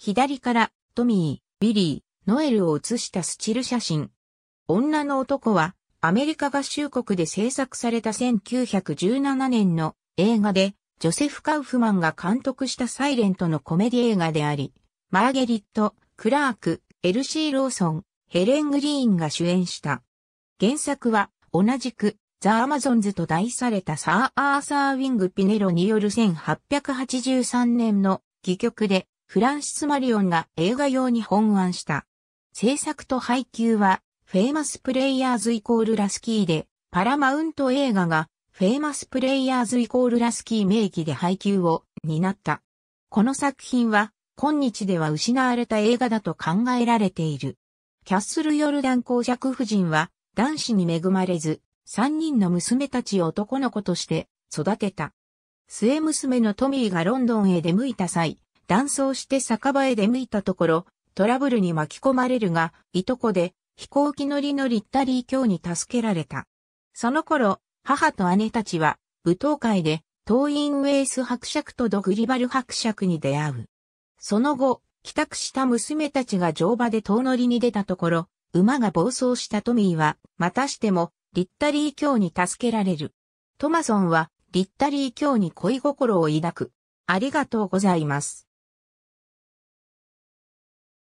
左からトミー、ビリー、ノエルを写したスチル写真。女の男はアメリカ合衆国で制作された1917年の映画でジョセフ・カウフマンが監督したサイレントのコメディ映画であり、マーゲリット、クラーク、エルシー・ローソン、ヘレン・グリーンが主演した。原作は同じくザ・アマゾンズと題されたサー・アーサー・ウィング・ピネロによる1883年の戯曲で、フランシス・マリオンが映画用に本案した。制作と配給は、フェイマスプレイヤーズイコールラスキーで、パラマウント映画が、フェイマスプレイヤーズイコールラスキー名義で配給を担った。この作品は、今日では失われた映画だと考えられている。キャッスルヨルダン公爵夫人は、男子に恵まれず、三人の娘たちを男の子として育てた。末娘のトミーがロンドンへ出向いた際、断層して酒場へ出向いたところ、トラブルに巻き込まれるが、いとこで飛行機乗りのリッタリー卿に助けられた。その頃、母と姉たちは舞踏会でトーインウェイス伯爵とドグリバル伯爵に出会う。その後、帰宅した娘たちが乗馬で遠乗りに出たところ、馬が暴走したトミーは、またしても、リッタリー卿に助けられる。トマソンは、リッタリー卿に恋心を抱く。ありがとうございます。